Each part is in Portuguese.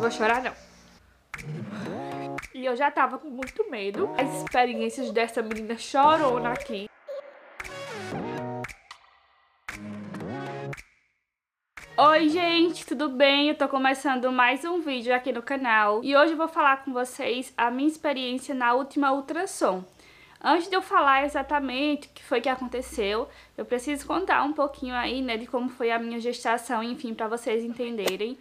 Não vou chorar, não. E eu já tava com muito medo. As experiências dessa menina chorona aqui. Oi gente, tudo bem? Eu tô começando mais um vídeo aqui no canal e hoje eu vou falar com vocês a minha experiência na última ultrassom. Antes de eu falar exatamente o que foi que aconteceu, eu preciso contar um pouquinho aí, né, de como foi a minha gestação, enfim, para vocês entenderem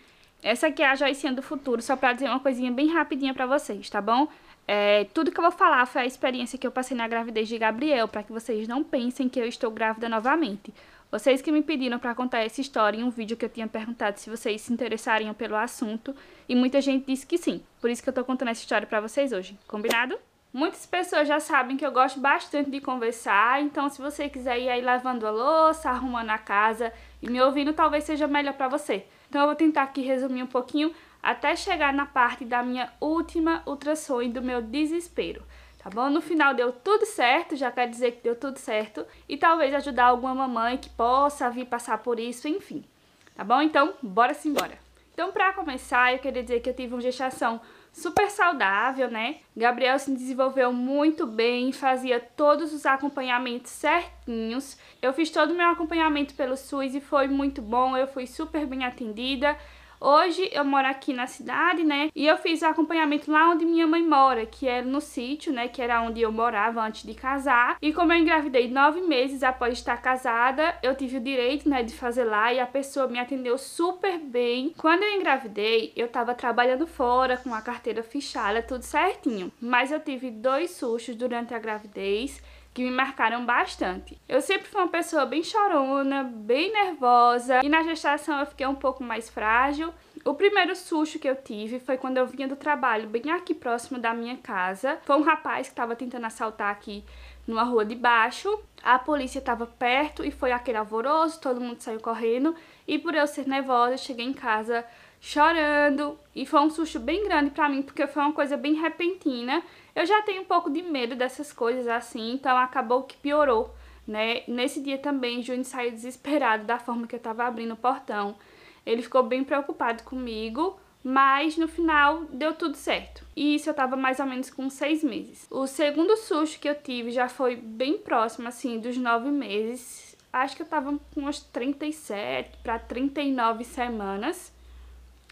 essa aqui é a joicinha do futuro, só pra dizer uma coisinha bem rapidinha pra vocês, tá bom? É, tudo que eu vou falar foi a experiência que eu passei na gravidez de Gabriel, para que vocês não pensem que eu estou grávida novamente. Vocês que me pediram para contar essa história em um vídeo que eu tinha perguntado se vocês se interessariam pelo assunto, e muita gente disse que sim. Por isso que eu tô contando essa história para vocês hoje. Combinado? Muitas pessoas já sabem que eu gosto bastante de conversar, então se você quiser ir aí lavando a louça, arrumando a casa e me ouvindo, talvez seja melhor para você. Então eu vou tentar aqui resumir um pouquinho até chegar na parte da minha última ultrassom e do meu desespero, tá bom? No final deu tudo certo, já quer dizer que deu tudo certo e talvez ajudar alguma mamãe que possa vir passar por isso, enfim, tá bom? Então, bora simbora! Então, para começar, eu queria dizer que eu tive uma gestação super saudável, né? Gabriel se desenvolveu muito bem, fazia todos os acompanhamentos certinhos. Eu fiz todo o meu acompanhamento pelo SUS e foi muito bom, eu fui super bem atendida. Hoje eu moro aqui na cidade, né? E eu fiz o acompanhamento lá onde minha mãe mora, que era é no sítio, né? Que era onde eu morava antes de casar. E como eu engravidei nove meses após estar casada, eu tive o direito, né, de fazer lá e a pessoa me atendeu super bem. Quando eu engravidei, eu tava trabalhando fora com a carteira fechada, tudo certinho. Mas eu tive dois sustos durante a gravidez que me marcaram bastante. Eu sempre fui uma pessoa bem chorona, bem nervosa, e na gestação eu fiquei um pouco mais frágil. O primeiro susto que eu tive foi quando eu vinha do trabalho, bem aqui próximo da minha casa. Foi um rapaz que estava tentando assaltar aqui numa rua de baixo. A polícia estava perto e foi aquele alvoroço, todo mundo saiu correndo. E por eu ser nervosa, cheguei em casa chorando. E foi um susto bem grande para mim, porque foi uma coisa bem repentina. Eu já tenho um pouco de medo dessas coisas assim, então acabou que piorou, né? Nesse dia também, Júnior saiu desesperado da forma que eu tava abrindo o portão. Ele ficou bem preocupado comigo, mas no final deu tudo certo. E isso eu tava mais ou menos com seis meses. O segundo susto que eu tive já foi bem próximo, assim, dos nove meses. Acho que eu tava com umas 37 para 39 semanas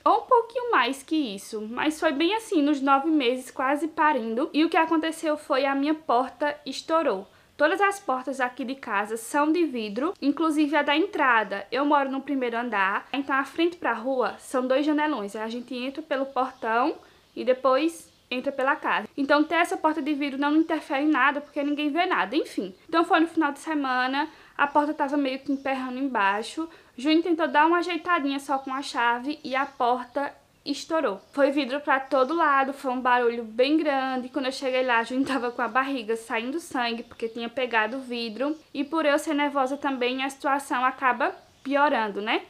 ou um pouquinho mais que isso, mas foi bem assim, nos nove meses quase parindo. E o que aconteceu foi a minha porta estourou. Todas as portas aqui de casa são de vidro, inclusive a da entrada. Eu moro no primeiro andar, então a frente para a rua são dois janelões. A gente entra pelo portão e depois entra pela casa. Então ter essa porta de vidro não interfere em nada, porque ninguém vê nada, enfim. Então foi no final de semana, a porta estava meio que emperrando embaixo. Júnior tentou dar uma ajeitadinha só com a chave e a porta estourou. Foi vidro para todo lado, foi um barulho bem grande. Quando eu cheguei lá, a estava tava com a barriga saindo sangue porque tinha pegado o vidro. E por eu ser nervosa também, a situação acaba piorando, né?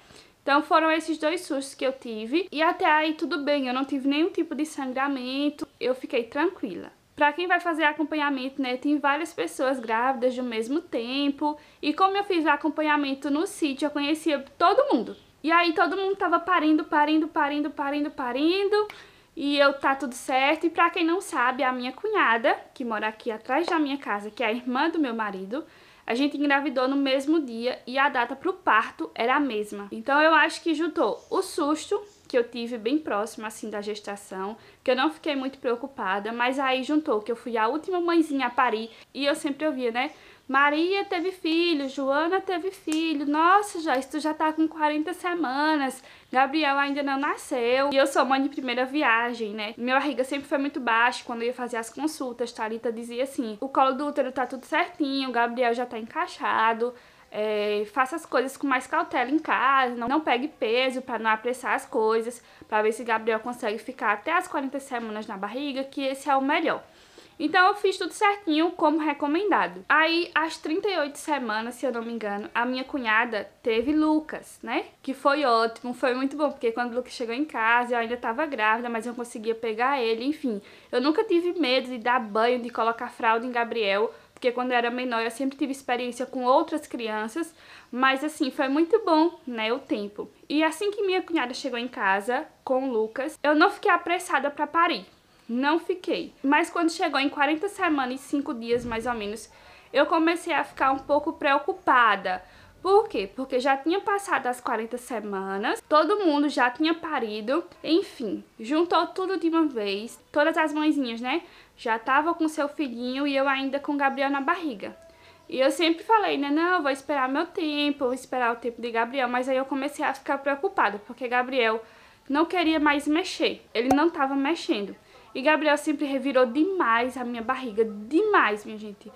Então foram esses dois sustos que eu tive e até aí tudo bem, eu não tive nenhum tipo de sangramento, eu fiquei tranquila. Para quem vai fazer acompanhamento, né, tem várias pessoas grávidas de um mesmo tempo. E como eu fiz o acompanhamento no sítio, eu conhecia todo mundo. E aí todo mundo tava parindo, parindo, parindo, parindo, parindo. E eu tá tudo certo. E para quem não sabe, a minha cunhada, que mora aqui atrás da minha casa, que é a irmã do meu marido, a gente engravidou no mesmo dia e a data pro parto era a mesma. Então eu acho que juntou o susto que eu tive bem próximo assim da gestação, que eu não fiquei muito preocupada, mas aí juntou que eu fui a última mãezinha a parir e eu sempre ouvia, né? Maria teve filho, Joana teve filho, nossa Joyce, tu já tá com 40 semanas, Gabriel ainda não nasceu. E eu sou mãe de primeira viagem, né? Minha barriga sempre foi muito baixa quando eu ia fazer as consultas, Thalita dizia assim, o colo do útero tá tudo certinho, Gabriel já tá encaixado, é, faça as coisas com mais cautela em casa, não, não pegue peso para não apressar as coisas, para ver se Gabriel consegue ficar até as 40 semanas na barriga, que esse é o melhor. Então eu fiz tudo certinho como recomendado. Aí, às 38 semanas, se eu não me engano, a minha cunhada teve Lucas, né? Que foi ótimo, foi muito bom, porque quando o Lucas chegou em casa, eu ainda estava grávida, mas eu conseguia pegar ele, enfim. Eu nunca tive medo de dar banho, de colocar fralda em Gabriel, porque quando eu era menor eu sempre tive experiência com outras crianças, mas assim, foi muito bom, né, o tempo. E assim que minha cunhada chegou em casa com o Lucas, eu não fiquei apressada para parir Não fiquei. Mas quando chegou em 40 semanas e 5 dias mais ou menos, eu comecei a ficar um pouco preocupada por quê? Porque já tinha passado as 40 semanas, todo mundo já tinha parido, enfim, juntou tudo de uma vez, todas as mãezinhas, né? Já tava com seu filhinho e eu ainda com o Gabriel na barriga. E eu sempre falei, né, não, vou esperar meu tempo, vou esperar o tempo de Gabriel, mas aí eu comecei a ficar preocupada, porque Gabriel não queria mais mexer, ele não tava mexendo. E Gabriel sempre revirou demais a minha barriga, demais, minha gente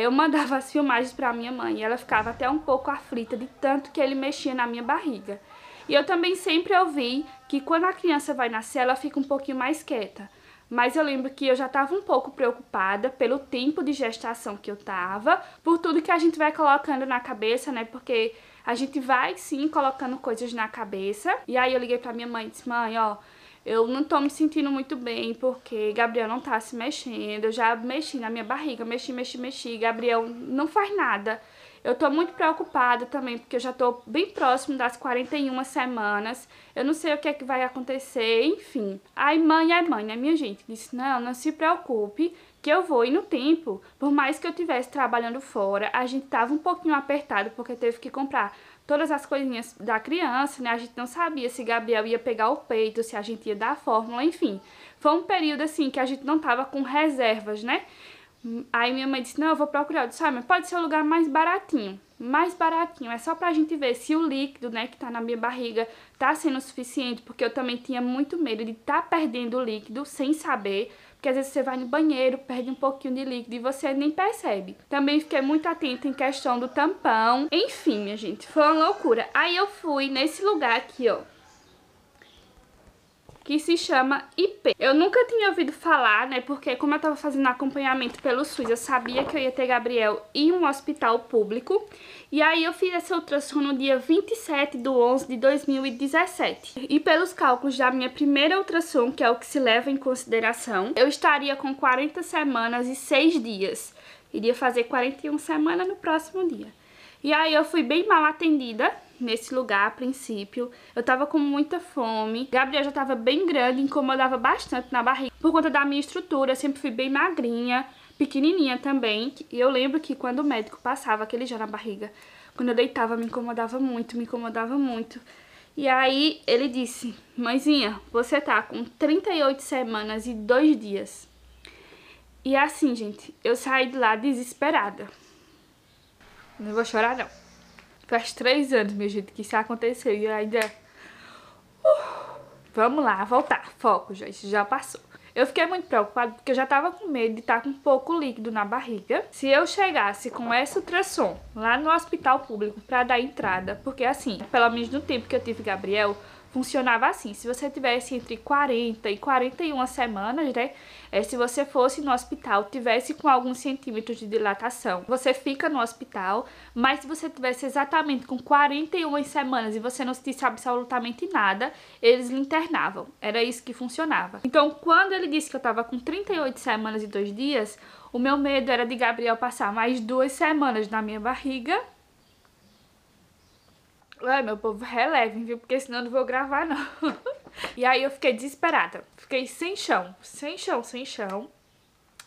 eu mandava as filmagens para minha mãe e ela ficava até um pouco aflita de tanto que ele mexia na minha barriga. E eu também sempre ouvi que quando a criança vai nascer, ela fica um pouquinho mais quieta. Mas eu lembro que eu já estava um pouco preocupada pelo tempo de gestação que eu estava, por tudo que a gente vai colocando na cabeça, né? Porque a gente vai sim colocando coisas na cabeça. E aí eu liguei para minha mãe e disse: "Mãe, ó, eu não tô me sentindo muito bem porque Gabriel não tá se mexendo. Eu já mexi na minha barriga, mexi, mexi, mexi. Gabriel não faz nada. Eu tô muito preocupada também porque eu já tô bem próximo das 41 semanas. Eu não sei o que é que vai acontecer, enfim. Aí mãe é mãe, né, minha gente? Disse: "Não, não se preocupe, que eu vou e no tempo. Por mais que eu tivesse trabalhando fora, a gente tava um pouquinho apertado porque teve que comprar todas as coisinhas da criança, né? A gente não sabia se Gabriel ia pegar o peito, se a gente ia dar a fórmula, enfim. Foi um período assim que a gente não tava com reservas, né? Aí minha mãe disse: Não, eu vou procurar. Eu disse: ah, mas pode ser o lugar mais baratinho mais baratinho. É só pra gente ver se o líquido, né, que tá na minha barriga tá sendo suficiente, porque eu também tinha muito medo de tá perdendo o líquido sem saber, porque às vezes você vai no banheiro, perde um pouquinho de líquido e você nem percebe. Também fiquei muito atenta em questão do tampão. Enfim, minha gente, foi uma loucura. Aí eu fui nesse lugar aqui, ó que se chama IP. Eu nunca tinha ouvido falar, né, porque como eu estava fazendo acompanhamento pelo SUS, eu sabia que eu ia ter Gabriel em um hospital público, e aí eu fiz esse ultrassom no dia 27 do 11 de 2017. E pelos cálculos da minha primeira ultrassom, que é o que se leva em consideração, eu estaria com 40 semanas e 6 dias. Iria fazer 41 semanas no próximo dia. E aí eu fui bem mal atendida, nesse lugar a princípio. Eu tava com muita fome. Gabriel já tava bem grande, incomodava bastante na barriga. Por conta da minha estrutura, eu sempre fui bem magrinha, pequenininha também. E eu lembro que quando o médico passava aquele já na barriga, quando eu deitava, me incomodava muito, me incomodava muito. E aí ele disse, mãezinha, você tá com 38 semanas e 2 dias. E é assim, gente, eu saí de lá desesperada. Não vou chorar não. Faz três anos, meu gente, que isso aconteceu e eu ainda... Uh, vamos lá, voltar. Foco, gente, já passou. Eu fiquei muito preocupada porque eu já tava com medo de estar tá com pouco líquido na barriga. Se eu chegasse com esse ultrassom lá no hospital público para dar entrada, porque assim, pelo menos no tempo que eu tive Gabriel, funcionava assim. Se você tivesse entre 40 e 41 semanas, né? É, se você fosse no hospital, tivesse com alguns centímetros de dilatação, você fica no hospital, mas se você tivesse exatamente com 41 semanas e você não sentisse absolutamente nada, eles lhe internavam. Era isso que funcionava. Então, quando ele disse que eu estava com 38 semanas e dois dias, o meu medo era de Gabriel passar mais duas semanas na minha barriga Ai, meu povo, relevem, viu? Porque senão eu não vou gravar, não. e aí eu fiquei desesperada. Fiquei sem chão, sem chão, sem chão.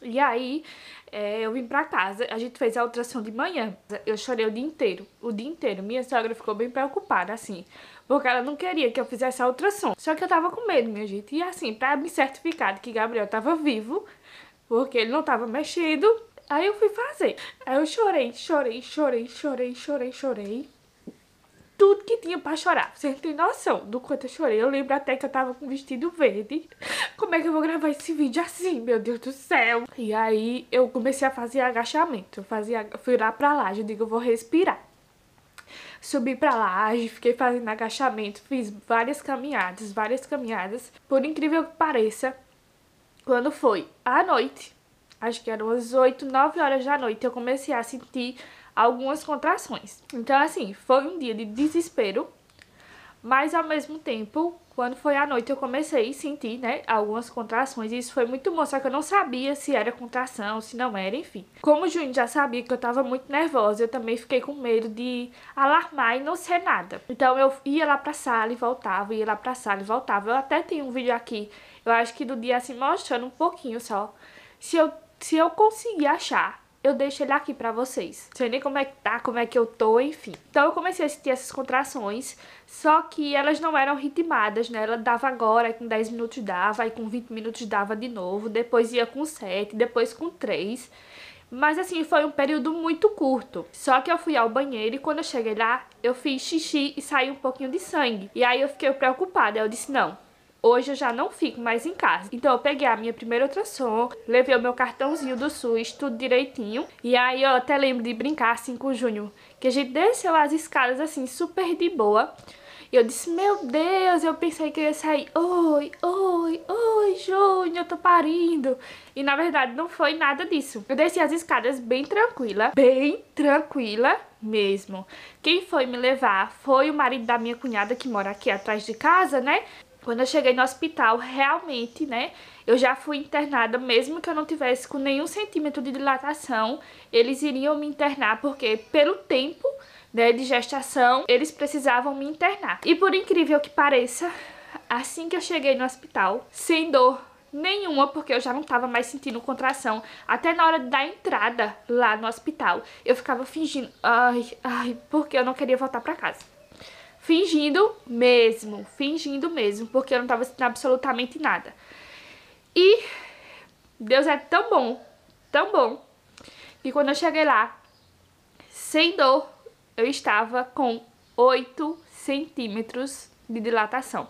E aí, é, eu vim pra casa, a gente fez a ultrassom de manhã. Eu chorei o dia inteiro, o dia inteiro. Minha sogra ficou bem preocupada, assim, porque ela não queria que eu fizesse a ultrassom. Só que eu tava com medo, minha gente. E assim, pra me certificar de que Gabriel tava vivo, porque ele não tava mexendo. aí eu fui fazer. Aí eu chorei, chorei, chorei, chorei, chorei, chorei tudo que tinha para chorar. Você não tem noção do quanto eu chorei. Eu lembro até que eu tava com vestido verde. Como é que eu vou gravar esse vídeo assim, meu Deus do céu? E aí eu comecei a fazer agachamento. Eu fazia, fui lá pra lá, eu digo, eu vou respirar. Subi pra laje, fiquei fazendo agachamento, fiz várias caminhadas, várias caminhadas. Por incrível que pareça, quando foi à noite, acho que eram as 8, 9 horas da noite, eu comecei a sentir algumas contrações. Então, assim, foi um dia de desespero, mas ao mesmo tempo, quando foi à noite, eu comecei a sentir, né, algumas contrações. E isso foi muito bom, só que eu não sabia se era contração, se não era, enfim. Como o Juninho já sabia que eu tava muito nervosa, eu também fiquei com medo de alarmar e não ser nada. Então, eu ia lá pra sala e voltava, ia lá pra sala e voltava. Eu até tenho um vídeo aqui, eu acho que do dia assim, mostrando um pouquinho só. Se eu, se eu conseguir achar, eu deixo ele aqui pra vocês. Sei nem como é que tá, como é que eu tô, enfim. Então eu comecei a sentir essas contrações, só que elas não eram ritmadas, né? Ela dava agora, com 10 minutos dava, aí com 20 minutos dava de novo, depois ia com 7, depois com 3. Mas assim, foi um período muito curto. Só que eu fui ao banheiro e quando eu cheguei lá, eu fiz xixi e saiu um pouquinho de sangue. E aí eu fiquei preocupada. Eu disse: não, Hoje eu já não fico mais em casa. Então eu peguei a minha primeira ultrassom, levei o meu cartãozinho do SUS, tudo direitinho. E aí eu até lembro de brincar assim com o Júnior, que a gente desceu as escadas assim, super de boa. E eu disse, meu Deus, eu pensei que ia sair, oi, oi, oi, Júnior, eu tô parindo. E na verdade não foi nada disso. Eu desci as escadas bem tranquila, bem tranquila mesmo. Quem foi me levar foi o marido da minha cunhada que mora aqui atrás de casa, né? Quando eu cheguei no hospital, realmente, né, eu já fui internada, mesmo que eu não tivesse com nenhum centímetro de dilatação, eles iriam me internar, porque pelo tempo né, de gestação, eles precisavam me internar. E por incrível que pareça, assim que eu cheguei no hospital, sem dor nenhuma, porque eu já não estava mais sentindo contração. Até na hora da entrada lá no hospital, eu ficava fingindo, ai, ai, porque eu não queria voltar para casa. Fingindo mesmo, fingindo mesmo, porque eu não estava sentindo absolutamente nada. E Deus é tão bom, tão bom, que quando eu cheguei lá, sem dor, eu estava com 8 centímetros de dilatação.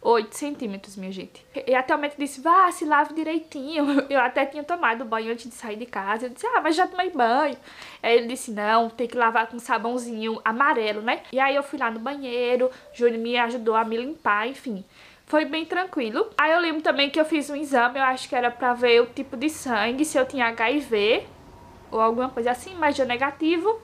8 centímetros, minha gente. E até o médico disse, vá, se lave direitinho. Eu até tinha tomado banho antes de sair de casa. Eu disse, ah, mas já tomei banho. Aí ele disse, não, tem que lavar com sabãozinho amarelo, né? E aí eu fui lá no banheiro, Júnior me ajudou a me limpar, enfim. Foi bem tranquilo. Aí eu lembro também que eu fiz um exame, eu acho que era pra ver o tipo de sangue, se eu tinha HIV ou alguma coisa assim, mas deu negativo.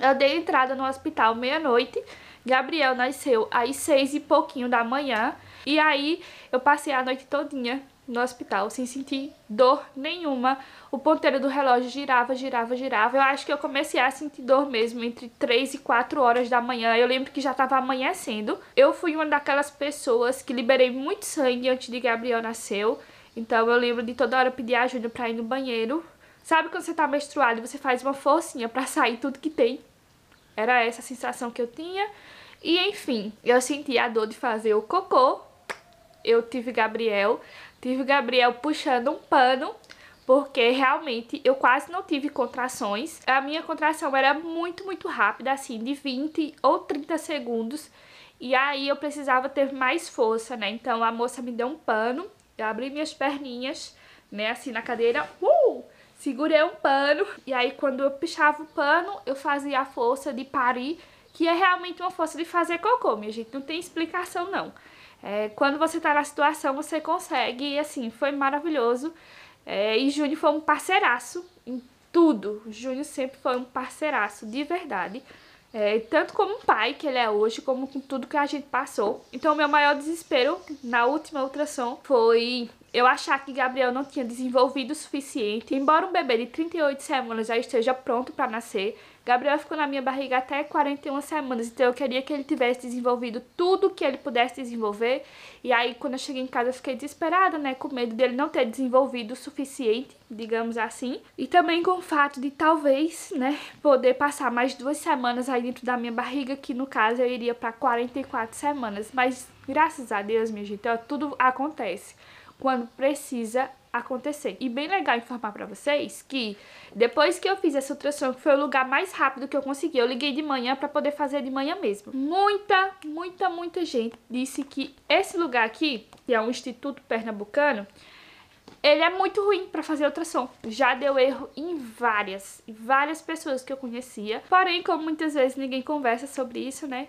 Eu dei entrada no hospital meia-noite. Gabriel nasceu às seis e pouquinho da manhã. E aí eu passei a noite todinha no hospital sem sentir dor nenhuma. O ponteiro do relógio girava, girava, girava. Eu acho que eu comecei a sentir dor mesmo entre 3 e 4 horas da manhã. Eu lembro que já estava amanhecendo. Eu fui uma daquelas pessoas que liberei muito sangue antes de Gabriel nasceu. Então eu lembro de toda hora pedir ajuda para ir no banheiro. Sabe quando você tá menstruado, você faz uma forcinha para sair tudo que tem era essa a sensação que eu tinha. E enfim, eu senti a dor de fazer o cocô. Eu tive Gabriel, tive Gabriel puxando um pano, porque realmente eu quase não tive contrações. A minha contração era muito, muito rápida, assim, de 20 ou 30 segundos. E aí eu precisava ter mais força, né? Então a moça me deu um pano, eu abri minhas perninhas, né, assim na cadeira. Uh! segurei um pano e aí quando eu pichava o pano, eu fazia a força de parir, que é realmente uma força de fazer cocô, minha gente, não tem explicação não. É, quando você tá na situação, você consegue, e assim, foi maravilhoso. É, e Júnior foi um parceiraço em tudo. Júnior sempre foi um parceiraço, de verdade. É, tanto como um pai que ele é hoje, como com tudo que a gente passou. Então, meu maior desespero na última ultrassom foi eu achar que Gabriel não tinha desenvolvido o suficiente, embora um bebê de 38 semanas já esteja pronto para nascer, Gabriel ficou na minha barriga até 41 semanas, então eu queria que ele tivesse desenvolvido tudo que ele pudesse desenvolver. E aí, quando eu cheguei em casa, eu fiquei desesperada, né? Com medo dele não ter desenvolvido o suficiente, digamos assim. E também com o fato de talvez, né, poder passar mais duas semanas aí dentro da minha barriga, que no caso eu iria para 44 semanas. Mas graças a Deus, minha gente, tudo acontece quando precisa acontecer. E bem legal informar para vocês que depois que eu fiz essa ultrassom, que foi o lugar mais rápido que eu consegui, eu liguei de manhã para poder fazer de manhã mesmo. Muita, muita, muita gente disse que esse lugar aqui, que é um instituto pernambucano, ele é muito ruim para fazer ultrassom. Já deu erro em várias, em várias pessoas que eu conhecia. Porém, como muitas vezes ninguém conversa sobre isso, né?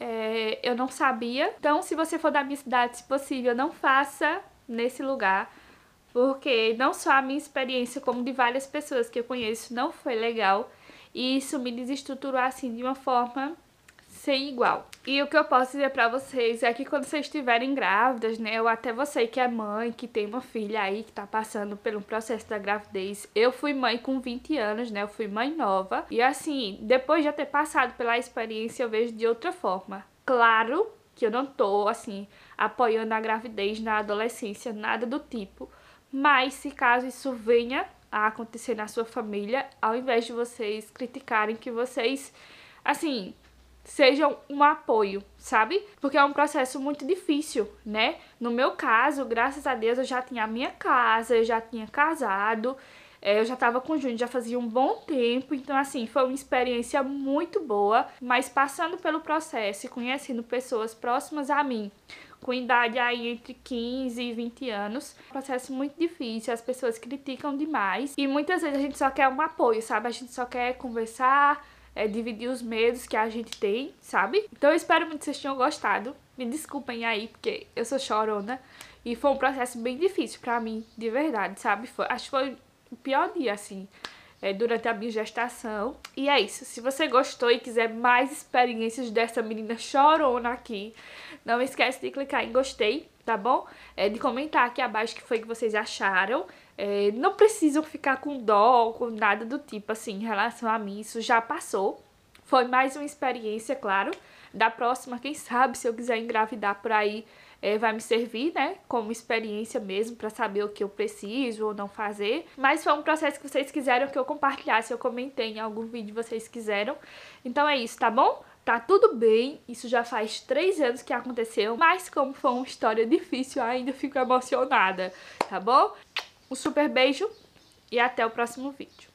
É, eu não sabia. Então, se você for da minha cidade, se possível, não faça nesse lugar, porque não só a minha experiência, como de várias pessoas que eu conheço, não foi legal. E isso me desestruturou assim de uma forma sem igual. E o que eu posso dizer para vocês é que quando vocês estiverem grávidas, né, ou até você que é mãe, que tem uma filha aí que tá passando pelo processo da gravidez, eu fui mãe com 20 anos, né, eu fui mãe nova. E assim, depois de eu ter passado pela experiência, eu vejo de outra forma. Claro que eu não tô assim apoiando a gravidez na adolescência, nada do tipo. Mas se caso isso venha a acontecer na sua família, ao invés de vocês criticarem, que vocês, assim, sejam um apoio, sabe? Porque é um processo muito difícil, né? No meu caso, graças a Deus, eu já tinha a minha casa, eu já tinha casado, é, eu já estava com o Júnior já fazia um bom tempo, então assim, foi uma experiência muito boa, mas passando pelo processo e conhecendo pessoas próximas a mim, com idade aí entre 15 e 20 anos. É um processo muito difícil, as pessoas criticam demais e muitas vezes a gente só quer um apoio, sabe? A gente só quer conversar, é, dividir os medos que a gente tem, sabe? Então eu espero muito que vocês tenham gostado. Me desculpem aí, porque eu sou chorona. E foi um processo bem difícil para mim, de verdade, sabe? Foi, acho que foi o pior dia, assim, é, durante a minha gestação. E é isso. Se você gostou e quiser mais experiências dessa menina chorona aqui, não esquece de clicar em gostei, tá bom? É, de comentar aqui abaixo o que foi que vocês acharam. É, não precisam ficar com dó ou com nada do tipo, assim, em relação a mim. Isso já passou. Foi mais uma experiência, claro. Da próxima, quem sabe, se eu quiser engravidar por aí, é, vai me servir, né? Como experiência mesmo, para saber o que eu preciso ou não fazer. Mas foi um processo que vocês quiseram que eu compartilhasse, eu comentei em algum vídeo vocês quiseram. Então é isso, tá bom? Tá tudo bem, isso já faz três anos que aconteceu, mas como foi uma história difícil, ainda fico emocionada, tá bom? Um super beijo e até o próximo vídeo.